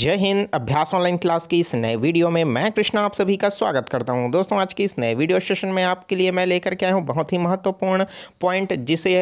जय हिंद अभ्यास online class की इस नए वीडियो में मैं कृष्णा आप सभी का स्वागत करता हूं दोस्तों आज की इस नए वीडियो सेशन में आपके लिए मैं लेकर के आया हूं बहुत ही महत्वपूर्ण पॉइंट जिसे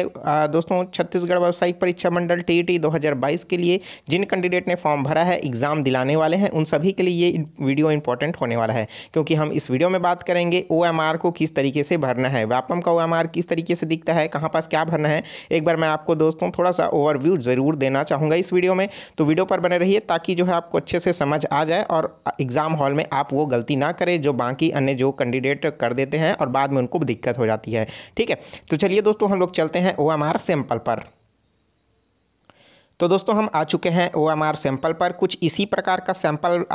दोस्तों छत्तीसगढ़ व्यावसायिक परीक्षा मंडल टी 2022 e के लिए जिन कैंडिडेट ने फॉर्म भरा है एग्ज़ाम दिलाने वाले हैं उन सभी के लिए ये वीडियो इंपॉर्टेंट होने वाला है क्योंकि हम इस वीडियो में बात करेंगे ओ को किस तरीके से भरना है व्यापम का ओ किस तरीके से दिखता है कहाँ पास क्या भरना है एक बार मैं आपको दोस्तों थोड़ा सा ओवरव्यू ज़रूर देना चाहूँगा इस वीडियो में तो वीडियो पर बने रहिए ताकि जो है आपको अच्छे से समझ आ जाए और एग्ज़ाम हॉल में आप वो गलती ना करें जो बाकी अन्य जो कैंडिडेट कर देते हैं और बाद में उनको दिक्कत हो जाती है ठीक है तो चलिए दोस्तों हम लोग चलते हैं ओ एम आर सैम्पल पर तो दोस्तों हम आ चुके हैं ओ एम आर सैंपल पर कुछ इसी प्रकार का सैंपल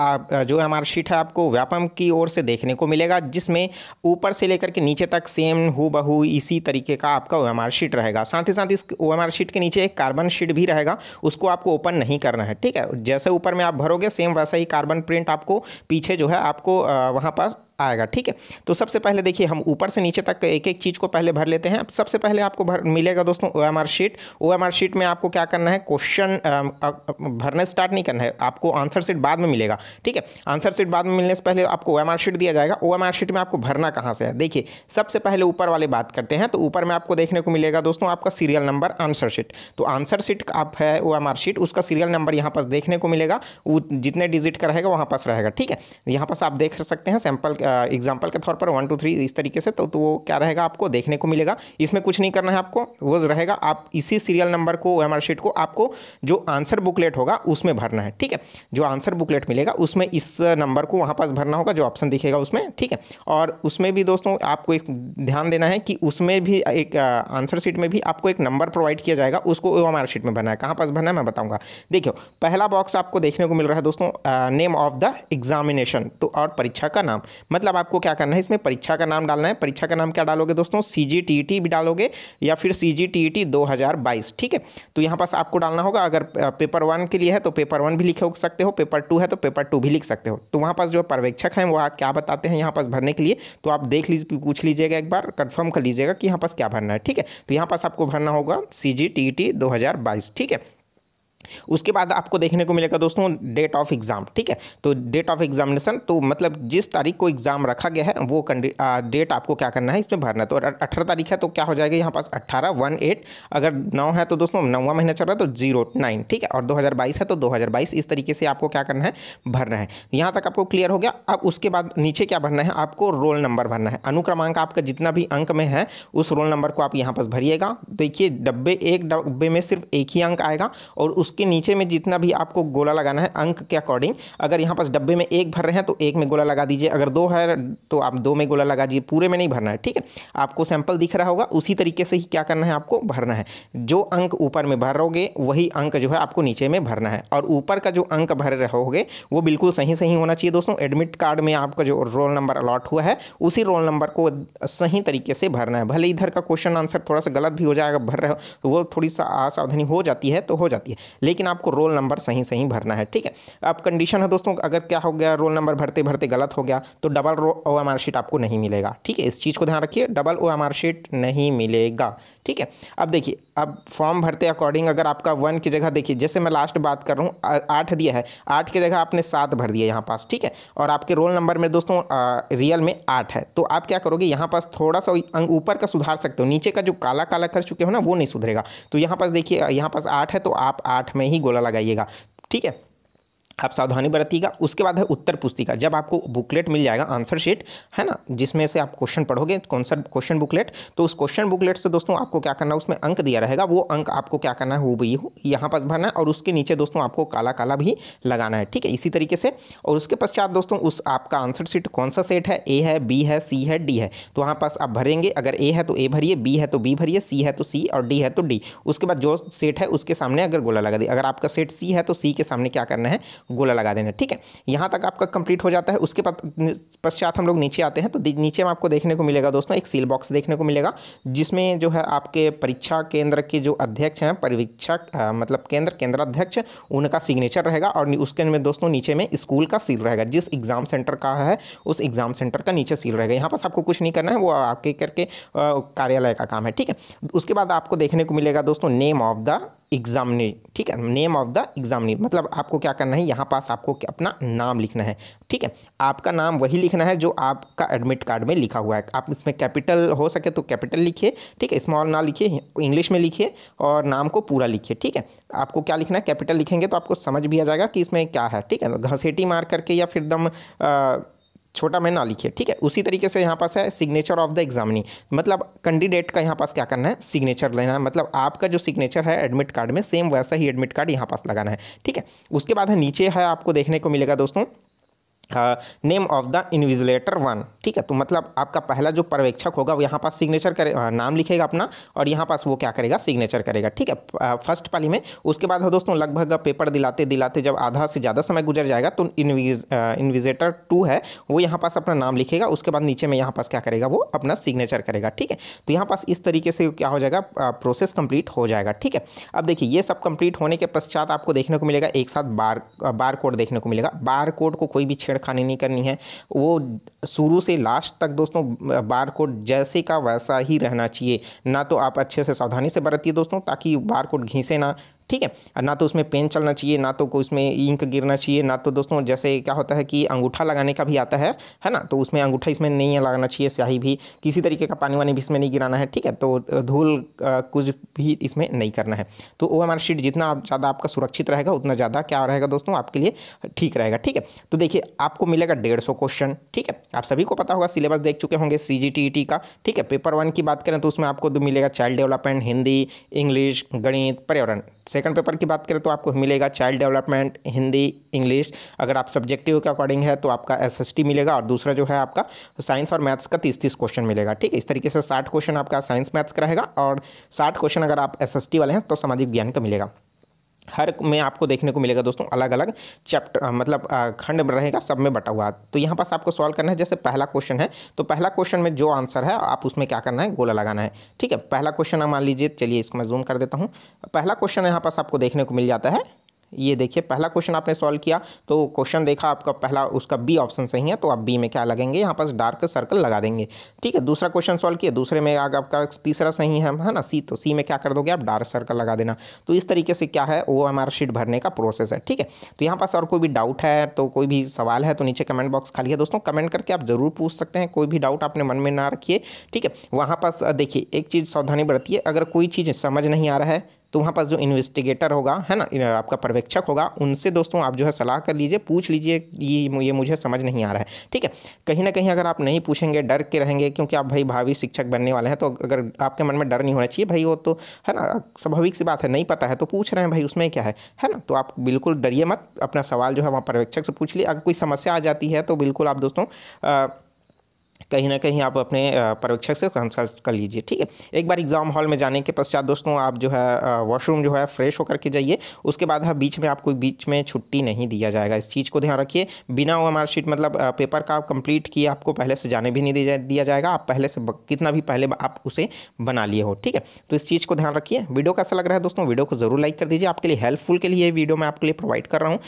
जो एम आर शीट है आपको व्यापम की ओर से देखने को मिलेगा जिसमें ऊपर से लेकर के नीचे तक सेम हु बहू इसी तरीके का आपका ओ एम आर शीट रहेगा साथ ही साथ इस ओ एम आर शीट के नीचे एक कार्बन शीट भी रहेगा उसको आपको ओपन नहीं करना है ठीक है जैसे ऊपर में आप भरोगे सेम वैसा ही कार्बन प्रिंट आपको पीछे जो है आपको वहाँ पर आएगा ठीक है तो सबसे पहले देखिए हम ऊपर से नीचे तक एक एक चीज़ को पहले भर लेते हैं सबसे पहले आपको भर मिलेगा दोस्तों O M R sheet O M R sheet में आपको क्या करना है क्वेश्चन भरना स्टार्ट नहीं करना है आपको आंसर शीट बाद में मिलेगा ठीक है आंसर शीट बाद में मिलने से पहले आपको ओ एम आर शीट दिया जाएगा ओ एम आर शीट में आपको भरना कहाँ से है देखिए सबसे पहले ऊपर वाले बात करते हैं तो ऊपर में आपको देखने को मिलेगा दोस्तों आपका सीरियल नंबर आंसर शीट तो आंसर शीट आप है ओ एम आर शीट उसका सीरियल नंबर यहाँ पास देखने को मिलेगा वो जितने डिजिट का रहेगा वहाँ पास रहेगा ठीक है यहाँ पास आप देख सकते हैं सैम्पल एग्जाम्पल के तौर पर वन टू थ्री इस तरीके से तो, तो वो क्या रहेगा आपको देखने को मिलेगा इसमें कुछ नहीं करना है आपको वो रहेगा आप इसी सीरियल नंबर को एम शीट को आपको जो आंसर बुकलेट होगा उसमें भरना है ठीक है जो आंसर बुकलेट मिलेगा उसमें इस नंबर को वहाँ पास भरना होगा जो ऑप्शन दिखेगा उसमें ठीक है और उसमें भी दोस्तों आपको एक ध्यान देना है कि उसमें भी एक आंसर शीट में भी आपको एक नंबर प्रोवाइड किया जाएगा उसको एम शीट में भरना है कहाँ पास भरना है मैं बताऊँगा देखियो पहला बॉक्स आपको देखने को मिल रहा है दोस्तों नेम ऑफ द एग्जामिनेशन तो और परीक्षा का नाम मतलब आपको क्या करना है इसमें परीक्षा का नाम डालना है परीक्षा का नाम क्या डालोगे दोस्तों सी जी टी टी भी डालोगे या फिर सी जी टी टी दो हज़ार बाईस ठीक है तो यहाँ पास आपको डालना होगा अगर पेपर वन के लिए है तो पेपर वन भी लिख सकते हो पेपर टू है तो पेपर टू भी लिख सकते हो तो वहाँ पास जो पर्यवेक्षक हैं वह क्या बताते हैं यहाँ पास भरने के लिए तो आप देख लीजिए पूछ लीजिएगा एक बार कन्फर्म कर लीजिएगा कि यहाँ पास क्या भरना है ठीक है तो यहाँ पास आपको भरना होगा सी जी टी टी दो हज़ार बाईस ठीक है उसके बाद आपको देखने को मिलेगा दोस्तों डेट ऑफ एग्ज़ाम ठीक है तो डेट ऑफ एग्जामिनेशन तो मतलब जिस तारीख को एग्ज़ाम रखा गया है वो डेट आपको क्या करना है इसमें भरना तो अठारह तारीख है तो क्या हो जाएगा यहाँ पास अट्ठारह वन एट अगर नौ है तो दोस्तों नौवा महीना चल रहा है तो जीरो नाइन ठीक है और दो हज़ार बाईस है तो दो हज़ार बाईस इस तरीके से आपको क्या करना है भरना है यहाँ तक आपको क्लियर हो गया अब उसके बाद नीचे क्या भरना है आपको रोल नंबर भरना है अनुक्रमांक आपका जितना भी अंक में है उस रोल नंबर को आप यहाँ पास भरिएगा देखिए डब्बे एक डब्बे में सिर्फ एक ही अंक आएगा और उस उसके नीचे में जितना भी आपको गोला लगाना है अंक के अकॉर्डिंग अगर यहाँ पास डब्बे में एक भर रहे हैं तो एक में गोला लगा दीजिए अगर दो है तो आप दो में गोला लगा दीजिए पूरे में नहीं भरना है ठीक है आपको सैंपल दिख रहा होगा उसी तरीके से ही क्या करना है आपको भरना है जो अंक ऊपर में भरोगे वही अंक जो है आपको नीचे में भरना है और ऊपर का जो अंक भर रहोगे वो बिल्कुल सही सही होना चाहिए दोस्तों एडमिट कार्ड में आपका जो रोल नंबर अलॉट हुआ है उसी रोल नंबर को सही तरीके से भरना है भले इधर का क्वेश्चन आंसर थोड़ा सा गलत भी हो जाएगा भर रहे हो तो वो थोड़ी सा असावधानी हो जाती है तो हो जाती है लेकिन आपको रोल नंबर सही सही भरना है ठीक है अब कंडीशन है दोस्तों अगर क्या हो गया रोल नंबर भरते भरते गलत हो गया तो double O M R sheet आपको नहीं मिलेगा ठीक है इस चीज़ को ध्यान रखिए double O M R sheet नहीं मिलेगा ठीक है अब देखिए अब फॉर्म भरते अकॉर्डिंग अगर आपका वन की जगह देखिए जैसे मैं लास्ट बात कर रहा हूँ आठ दिया है आठ की जगह आपने सात भर दिया यहाँ पास ठीक है और आपके रोल नंबर में दोस्तों आ, रियल में आठ है तो आप क्या करोगे यहाँ पास थोड़ा सा अंग ऊपर का सुधार सकते हो नीचे का जो काला काला कर चुके हो ना वो नहीं सुधरेगा तो यहाँ पास देखिए यहाँ पास आठ है तो आप आठ में ही गोला लगाइएगा ठीक है आप सावधानी बरतिएगा उसके बाद है उत्तर पुस्तिका जब आपको बुकलेट मिल जाएगा आंसर शीट है ना जिसमें से आप क्वेश्चन पढ़ोगे कौन सा क्वेश्चन बुकलेट तो उस क्वेश्चन बुकलेट से दोस्तों आपको क्या करना है उसमें अंक दिया रहेगा वो अंक आपको क्या करना है वो भी यहाँ पास भरना है और उसके नीचे दोस्तों आपको काला काला भी लगाना है ठीक है इसी तरीके से और उसके पश्चात दोस्तों उस आपका आंसर शीट कौन सा सेट है ए है बी है सी है डी है तो वहाँ पास आप भरेंगे अगर ए है तो ए भरिए बी है तो बी भरिए सी है तो सी और डी है तो डी उसके बाद जो सेट है उसके सामने अगर गोला लगा दी अगर आपका सेट सी है तो सी के सामने क्या करना है गोला लगा देना ठीक है यहाँ तक आपका कंप्लीट हो जाता है उसके पश्चात हम लोग नीचे आते हैं तो नीचे में आपको देखने को मिलेगा दोस्तों एक सील बॉक्स देखने को मिलेगा जिसमें जो है आपके परीक्षा केंद्र के जो अध्यक्ष हैं परीक्षक मतलब केंद्र केंद्राध्यक्ष उनका सिग्नेचर रहेगा और उसके में दोस्तों नीचे में स्कूल का सील रहेगा जिस एग्ज़ाम सेंटर का है उस एग्ज़ाम सेंटर का नीचे सील रहेगा यहाँ पास आपको कुछ नहीं करना है वो आपके करके कार्यालय का काम है ठीक है उसके बाद आपको देखने को मिलेगा दोस्तों नेम ऑफ द एग्जामिनी ठीक है नेम ऑफ द एग्जामिनी मतलब आपको क्या करना है यहाँ पास आपको अपना नाम लिखना है ठीक है आपका नाम वही लिखना है जो आपका एडमिट कार्ड में लिखा हुआ है आप इसमें कैपिटल हो सके तो कैपिटल लिखिए ठीक है स्मॉल ना लिखिए इंग्लिश में लिखिए और नाम को पूरा लिखिए ठीक है आपको क्या लिखना है कैपिटल लिखेंगे तो आपको समझ भी आ जाएगा कि इसमें क्या है ठीक है घसेटी मार करके या फिर दम छोटा में ना लिखिए ठीक है उसी तरीके से यहाँ पास है सिग्नेचर ऑफ द एग्जामिनी मतलब कैंडिडेट का यहाँ पास क्या करना है सिग्नेचर लेना है मतलब आपका जो सिग्नेचर है एडमिट कार्ड में सेम वैसा ही एडमिट कार्ड यहाँ पास लगाना है ठीक है उसके बाद है नीचे है आपको देखने को मिलेगा दोस्तों name of the invigilator one ठीक है तो मतलब आपका पहला जो पर्यवेक्षक होगा वो यहाँ पास सिग्नेचर करे हाँ, नाम लिखेगा अपना और यहाँ पास वो क्या करेगा सिग्नेचर करेगा ठीक है फर्स्ट पाली में उसके बाद दोस्तों लगभग पेपर दिलाते दिलाते जब आधा से ज़्यादा समय गुजर जाएगा तो इन्विज इन्विजिलेटर टू है वो यहाँ पास अपना नाम लिखेगा उसके बाद नीचे में यहाँ पास क्या करेगा वो अपना सिग्नेचर करेगा ठीक है तो यहाँ पास इस तरीके से क्या हो जाएगा प्रोसेस कंप्लीट हो जाएगा ठीक है अब देखिए ये सब कंप्लीट होने के पश्चात आपको देखने को मिलेगा एक साथ बार बार कोड देखने को मिलेगा बार कोड को कोई भी छेड़ छेड़खानी नहीं करनी है वो शुरू से लास्ट तक दोस्तों बार कोड जैसे का वैसा ही रहना चाहिए ना तो आप अच्छे से सावधानी से बरतिए दोस्तों ताकि बार कोड घीसे ना ठीक है ना तो उसमें पेन चलना चाहिए ना तो उसमें इंक गिरना चाहिए ना तो दोस्तों जैसे क्या होता है कि अंगूठा लगाने का भी आता है है ना तो उसमें अंगूठा इसमें नहीं लगाना चाहिए स्याही भी किसी तरीके का पानी वानी भी इसमें नहीं गिराना है ठीक है तो धूल कुछ भी इसमें नहीं करना है तो ओ एम शीट जितना आप ज़्यादा आपका सुरक्षित रहेगा उतना ज़्यादा क्या रहेगा दोस्तों आपके लिए ठीक रहेगा ठीक है तो देखिए आपको मिलेगा डेढ़ सौ क्वेश्चन ठीक है आप सभी को पता होगा सिलेबस देख चुके होंगे सी जी टी टी का ठीक है पेपर वन की बात करें तो उसमें आपको मिलेगा चाइल्ड डेवलपमेंट हिंदी इंग्लिश गणित पर्यावरण सेकंड पेपर की बात करें तो आपको मिलेगा चाइल्ड डेवलपमेंट हिंदी इंग्लिश अगर आप सब्जेक्टिव के अकॉर्डिंग है तो आपका एसएसटी मिलेगा और दूसरा जो है आपका साइंस और मैथ्स का तीस तीस क्वेश्चन मिलेगा ठीक है इस तरीके से साठ क्वेश्चन आपका साइंस मैथ्स का रहेगा और साठ क्वेश्चन अगर आप एस वाले हैं तो सामाजिक विज्ञान का मिलेगा हर में आपको देखने को मिलेगा दोस्तों अलग अलग चैप्टर मतलब खंड रहेगा सब में बटा हुआ तो यहाँ पास आपको सॉल्व करना है जैसे पहला क्वेश्चन है तो पहला क्वेश्चन में जो आंसर है आप उसमें क्या करना है गोला लगाना है ठीक है पहला क्वेश्चन मान लीजिए चलिए इसको मैं जूम कर देता हूँ पहला क्वेश्चन यहाँ पास आपको देखने को मिल जाता है ये देखिए पहला क्वेश्चन आपने सॉल्व किया तो क्वेश्चन देखा आपका पहला उसका बी ऑप्शन सही है तो आप बी में क्या लगेंगे यहाँ पास डार्क सर्कल लगा देंगे ठीक है दूसरा क्वेश्चन सॉल्व किया दूसरे में आगे आपका तीसरा सही है है ना सी तो सी में क्या कर दोगे आप डार्क सर्कल लगा देना तो इस तरीके से क्या है वो हमारा शीट भरने का प्रोसेस है ठीक है तो यहाँ पास और कोई भी डाउट है तो कोई भी सवाल है तो नीचे कमेंट बॉक्स खाली है दोस्तों कमेंट करके आप ज़रूर पूछ सकते हैं कोई भी डाउट आपने मन में ना रखिए ठीक है वहाँ पास देखिए एक चीज़ सावधानी है अगर कोई चीज़ समझ नहीं आ रहा है तो वहाँ पास जो इन्वेस्टिगेटर होगा है ना आपका पर्यवेक्षक होगा उनसे दोस्तों आप जो है सलाह कर लीजिए पूछ लीजिए ये ये मुझे समझ नहीं आ रहा है ठीक है कहीं ना कहीं अगर आप नहीं पूछेंगे डर के रहेंगे क्योंकि आप भाई भावी शिक्षक बनने वाले हैं तो अगर आपके मन में डर नहीं होना चाहिए भाई वो तो है ना स्वाभाविक सी बात है नहीं पता है तो पूछ रहे हैं भाई उसमें क्या है है ना तो आप बिल्कुल डरिए मत अपना सवाल जो है वहाँ पर्यवेक्षक से पूछ लिए अगर कोई समस्या आ जाती है तो बिल्कुल आप दोस्तों कहीं ना कहीं आप अपने पर्यवेक्षक से कंसल्ट कर लीजिए ठीक है एक बार एग्ज़ाम हॉल में जाने के पश्चात दोस्तों आप जो है वॉशरूम जो है फ्रेश होकर के जाइए उसके बाद हाँ बीच में आपको बीच में छुट्टी नहीं दिया जाएगा इस चीज़ को ध्यान रखिए बिना वो मार्कशीट मतलब पेपर का कंप्लीट किए आपको पहले से जाने भी नहीं दिया जाएगा आप पहले से कितना भी पहले आप उसे बना लिए हो ठीक है तो इस चीज़ को ध्यान रखिए वीडियो कैसा लग रहा है दोस्तों वीडियो को ज़रूर लाइक कर दीजिए आपके लिए हेल्पफुल के लिए वीडियो मैं आपके लिए प्रोवाइड कर रहा हूँ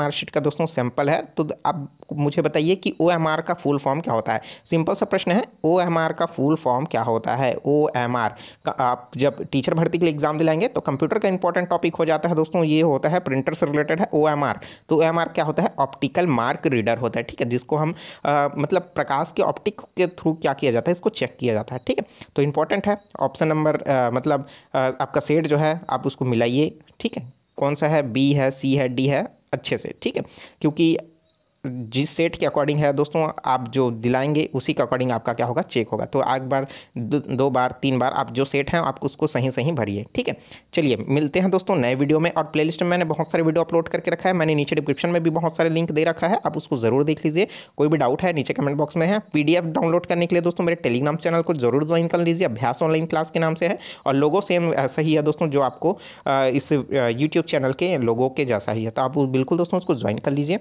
यू शीट का दोस्तों सैम्पल है तो आप मुझे बताइए कि ओ एम आर का फुल फॉर्म क्या होता है सिंपल सा प्रश्न है ओ एम आर का फुल फॉर्म क्या होता है ओ एम आर का आप जब टीचर भर्ती के लिए एग्जाम दिलाएंगे तो कंप्यूटर का इंपॉर्टेंट टॉपिक हो जाता है दोस्तों ये होता है प्रिंटर से रिलेटेड है ओ एम आर तो ओ एम आर क्या होता है ऑप्टिकल मार्क रीडर होता है ठीक है जिसको हम आ, मतलब प्रकाश के ऑप्टिक्स के थ्रू क्या किया जाता है इसको चेक किया जाता है ठीक है तो इंपॉर्टेंट है ऑप्शन नंबर मतलब आ, आपका सेट जो है आप उसको मिलाइए ठीक है कौन सा है बी है सी है डी है अच्छे से ठीक है क्योंकि जिस सेट के अकॉर्डिंग है दोस्तों आप जो दिलाएंगे उसी के अकॉर्डिंग आपका क्या होगा चेक होगा तो एक बार दो, दो बार तीन बार आप जो सेट हैं आप उसको सही सही भरिए ठीक है चलिए मिलते हैं दोस्तों नए वीडियो में और प्लेलिस्ट में मैंने बहुत सारे वीडियो अपलोड करके रखा है मैंने नीचे डिस्क्रिप्शन में भी बहुत सारे लिंक दे रखा है आप उसको ज़रूर देख लीजिए कोई भी डाउट है नीचे कमेंट बॉक्स में है पी डाउनलोड करने के लिए दोस्तों मेरे टेलीग्राम चैनल को जरूर ज्वाइन कर लीजिए अभ्यास ऑनलाइन क्लास के नाम से है और लोगों सेम ऐसा ही है दोस्तों जो आपको इस यूट्यूब चैनल के लोगों के जैसा ही है तो आप बिल्कुल दोस्तों उसको ज्वाइन कर लीजिए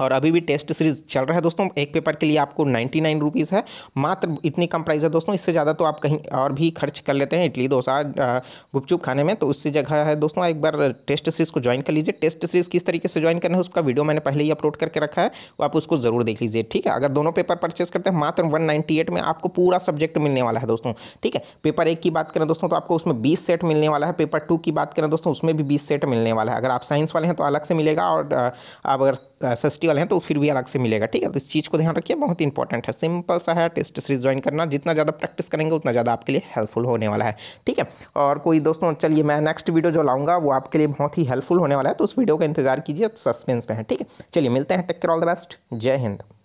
और अभी भी टेस्ट सीरीज चल रहा है दोस्तों एक पेपर के लिए आपको नाइन्टी नाइन रुपीज़ है मात्र इतनी कम प्राइस है दोस्तों इससे ज़्यादा तो आप कहीं और भी खर्च कर लेते हैं इडली डोसा गुपचुप खाने में तो उससे जगह है दोस्तों एक बार टेस्ट सीरीज़ को ज्वाइन कर लीजिए टेस्ट सीरीज़ किस तरीके से ज्वाइन करना है उसका वीडियो मैंने पहले ही अपलोड करके रखा है तो आप उसको ज़रूर देख लीजिए ठीक है अगर दोनों पेपर परचेस करते हैं मात्र वन में आपको पूरा सब्जेक्ट मिलने वाला है दोस्तों ठीक है पेपर एक की बात करें दोस्तों तो आपको उसमें बीस सेट मिलने वाला है पेपर टू की बात करें दोस्तों उसमें भी बीस सेट मिलने वाला है अगर आप साइंस वाले हैं तो अलग से मिलेगा और आप अगर सस्टी वाले हैं तो फिर भी अलग से मिलेगा ठीक है तो इस चीज़ को ध्यान रखिए बहुत इंपॉर्टेंट है सिंपल सा है टेस्ट सीरीज ज्वाइन करना जितना ज़्यादा प्रैक्टिस करेंगे उतना ज़्यादा आपके लिए हेल्पफुल होने वाला है ठीक है और कोई दोस्तों चलिए मैं नेक्स्ट वीडियो जो लाऊंगा वो आपके लिए बहुत ही हेल्पफुल होने वाला है तो उस वीडियो का इंतजार कीजिए तो सस्पेंस में है ठीक है चलिए मिलते हैं take care all the best जय हिंद